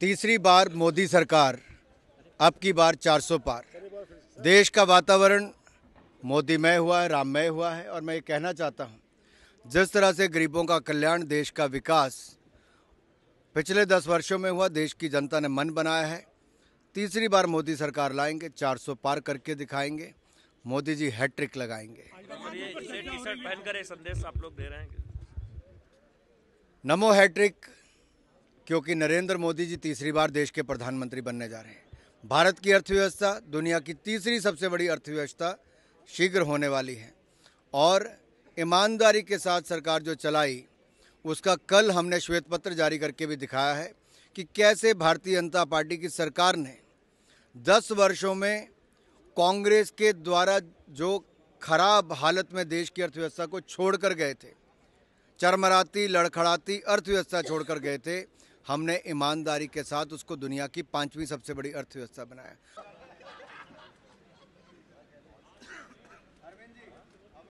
तीसरी बार मोदी सरकार अब की बार 400 पार देश का वातावरण मोदीमय हुआ है राममय हुआ है और मैं ये कहना चाहता हूँ जिस तरह से गरीबों का कल्याण देश का विकास पिछले दस वर्षों में हुआ देश की जनता ने मन बनाया है तीसरी बार मोदी सरकार लाएंगे 400 पार करके दिखाएंगे मोदी जी हैट्रिक लगाएंगे संदेश आप लोग दे रहे हैं नमो हैट्रिक क्योंकि नरेंद्र मोदी जी तीसरी बार देश के प्रधानमंत्री बनने जा रहे हैं भारत की अर्थव्यवस्था दुनिया की तीसरी सबसे बड़ी अर्थव्यवस्था शीघ्र होने वाली है और ईमानदारी के साथ सरकार जो चलाई उसका कल हमने श्वेत पत्र जारी करके भी दिखाया है कि कैसे भारतीय जनता पार्टी की सरकार ने दस वर्षों में कांग्रेस के द्वारा जो खराब हालत में देश की अर्थव्यवस्था को छोड़ कर गए थे चरमराती लड़खड़ाती अर्थव्यवस्था छोड़कर गए थे हमने ईमानदारी के साथ उसको दुनिया की पांचवी सबसे बड़ी अर्थव्यवस्था बनाया